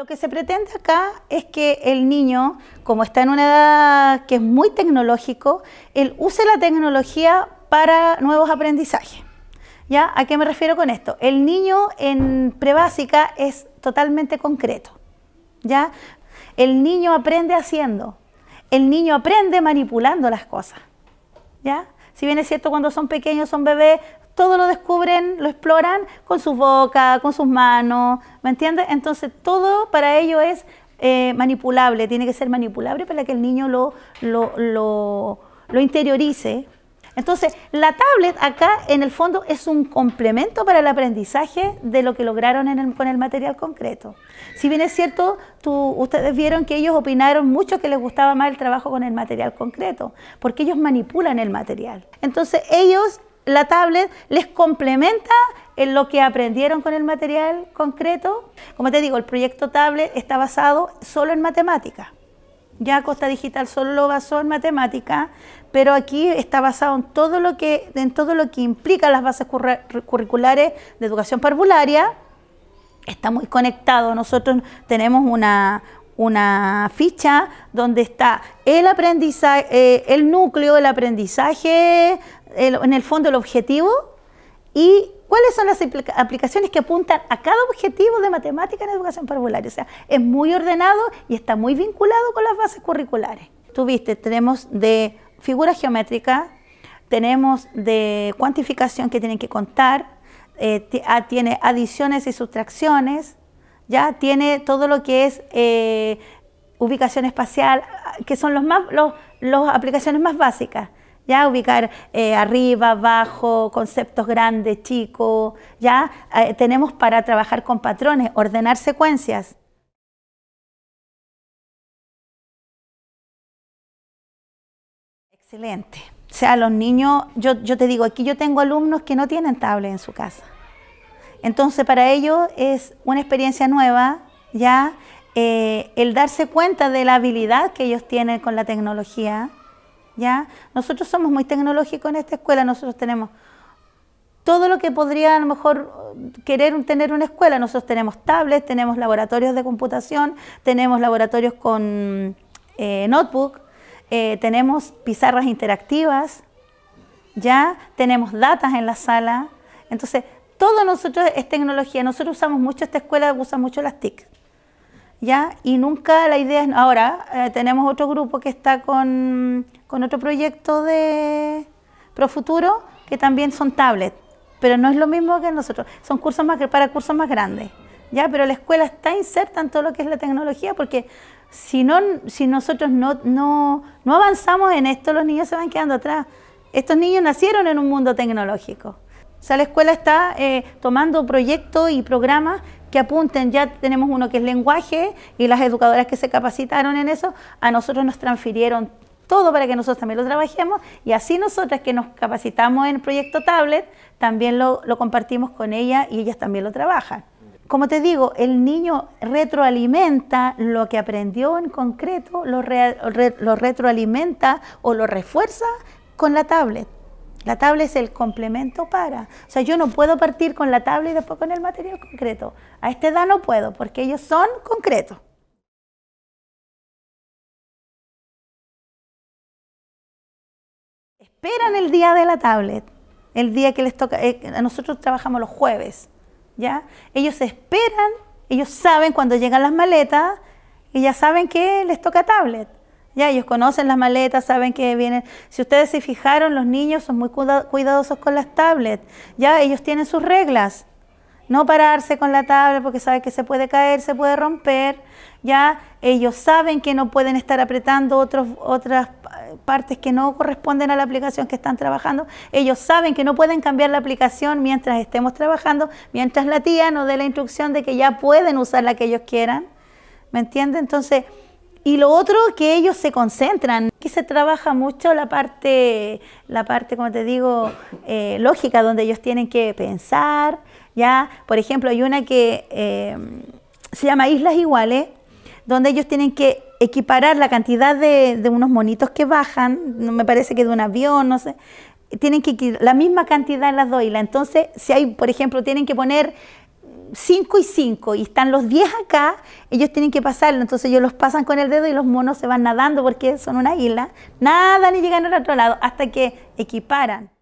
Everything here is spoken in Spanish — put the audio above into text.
Lo que se pretende acá es que el niño, como está en una edad que es muy tecnológico, él use la tecnología para nuevos aprendizajes. ¿Ya? ¿A qué me refiero con esto? El niño en prebásica es totalmente concreto. ¿Ya? El niño aprende haciendo. El niño aprende manipulando las cosas. ¿Ya? Si bien es cierto, cuando son pequeños, son bebés, todo lo descubren, lo exploran con sus bocas, con sus manos, ¿me entiendes? Entonces todo para ellos es eh, manipulable, tiene que ser manipulable para que el niño lo, lo, interiorice. Entonces, la tablet acá en el fondo es un complemento para el aprendizaje de lo que lograron con el material concreto. Si bien es cierto, tú, ustedes vieron que ellos opinaron mucho que les gustaba más el trabajo con el material concreto, porque ellos manipulan el material. Entonces, ellos la tablet les complementa en lo que aprendieron con el material concreto. Como te digo, el proyecto tablet está basado solo en matemática. Ya Costa Digital solo lo basó en matemática, pero aquí está basado en todo lo que, en todo lo que implica las bases curriculares de educación parvularia. Está muy conectado. Nosotros tenemos una, una ficha donde está el aprendizaje, eh, el núcleo, del aprendizaje en el fondo el objetivo y cuáles son las aplicaciones que apuntan a cada objetivo de matemática en educación parvularia. O sea, es muy ordenado y está muy vinculado con las bases curriculares. Tuviste, tenemos de figura geométrica, tenemos de cuantificación que tienen que contar, eh, ah, tiene adiciones y sustracciones, ya tiene todo lo que es eh, ubicación espacial, ah, que son los los, las aplicaciones más básicas. ¿ya? Ubicar eh, arriba, abajo, conceptos grandes, chicos, ¿ya? Eh, tenemos para trabajar con patrones, ordenar secuencias. Excelente. O sea, los niños, yo, te digo, aquí yo tengo alumnos que no tienen tablet en su casa. Entonces, para ellos es una experiencia nueva, ¿ya? Eh, el darse cuenta de la habilidad que ellos tienen con la tecnología, nosotros somos muy tecnológicos en esta escuela, nosotros tenemos todo lo que podría a lo mejor eh, querer tener una escuela. Nosotros tenemos tablets, tenemos laboratorios de computación, tenemos laboratorios con eh, notebook, eh, tenemos pizarras interactivas, ya tenemos datas en la sala. Entonces, todo nosotros es tecnología. Nosotros usamos mucho esta escuela, usa mucho las TIC. ¿ya? Y nunca la idea es... Ahora eh, tenemos otro grupo que está con, otro proyecto de Profuturo, que también son tablets, pero no es lo mismo que nosotros. Son cursos más para cursos más grandes, ¿ya? Pero la escuela está inserta en todo lo que es la tecnología, porque si, no, si nosotros no, no, avanzamos en esto, los niños se van quedando atrás. Estos niños nacieron en un mundo tecnológico. O sea, la escuela está eh, tomando proyectos y programas que apunten, ya tenemos uno que es lenguaje y las educadoras que se capacitaron en eso, a nosotros nos transfirieron todo para que nosotros también lo trabajemos y así nosotras que nos capacitamos en el proyecto tablet, también lo, compartimos con ellas y ellas también lo trabajan. Como te digo, el niño retroalimenta lo que aprendió en concreto, lo, lo retroalimenta o lo refuerza con la tablet. La tabla es el complemento para. O sea, yo no puedo partir con la tabla y después con el material concreto. A esta edad no puedo porque ellos son concretos. Esperan el día de la tablet, el día que les toca. Eh, a nosotros trabajamos los jueves, ¿ya? Ellos esperan, ellos saben cuando llegan las maletas y ya saben que les toca tablet. Ya, ellos conocen las maletas, saben que vienen. Si ustedes se fijaron, los niños son muy cuidadosos con las tablets. Ya, ellos tienen sus reglas. No pararse con la tablet porque saben que se puede caer, se puede romper. Ya, ellos saben que no pueden estar apretando otras partes que no corresponden a la aplicación que están trabajando. Ellos saben que no pueden cambiar la aplicación mientras estemos trabajando, mientras la tía nos dé la instrucción de que ya pueden usar la que ellos quieran. ¿Me entienden? Entonces y lo otro, que ellos se concentran. Aquí se trabaja mucho la parte, la parte como te digo, eh, lógica, donde ellos tienen que pensar. ¿ya? Por ejemplo, hay una que eh, se llama Islas Iguales, donde ellos tienen que equiparar la cantidad de, unos monitos que bajan, me parece que de un avión, no sé, tienen que la misma cantidad en las dos islas. Entonces, si hay, por ejemplo, tienen que poner 5 y 5 y están los 10 acá, ellos tienen que pasarlo, entonces ellos los pasan con el dedo y los monos se van nadando porque son una isla, nadan y llegan al otro lado hasta que equiparan.